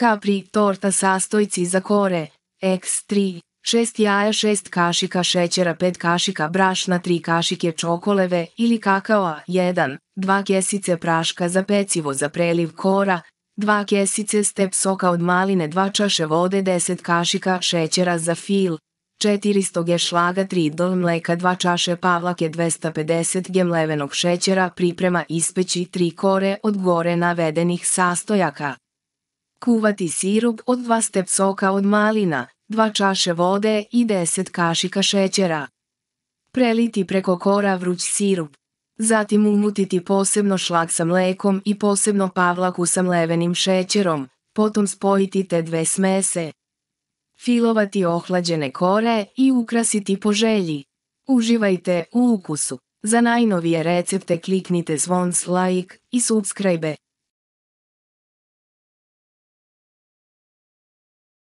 Kapri torta sastojci za kore, x3, 6 jaja 6 kašika šećera 5 kašika brašna 3 kašike čokoleve ili kakaoa 1, 2 kesice praška za pecivo za preliv kora, 2 kesice step soka od maline 2 čaše vode 10 kašika šećera za fil, 400 g šlaga 3 dol mleka 2 čaše pavlake 250 g mlevenog šećera priprema ispeći 3 kore od gore navedenih sastojaka. Kuvati sirup od 2 step soka od malina, dva čaše vode i 10 kašika šećera. Preliti preko kora vruć sirup. Zatim umutiti posebno šlag sa mlekom i posebno pavlaku sa mlevenim šećerom, potom spojiti te dve smese. Filovati ohlađene kore i ukrasiti po želji. Uživajte u ukusu. Za najnovije recepte kliknite zvon like i subscribe.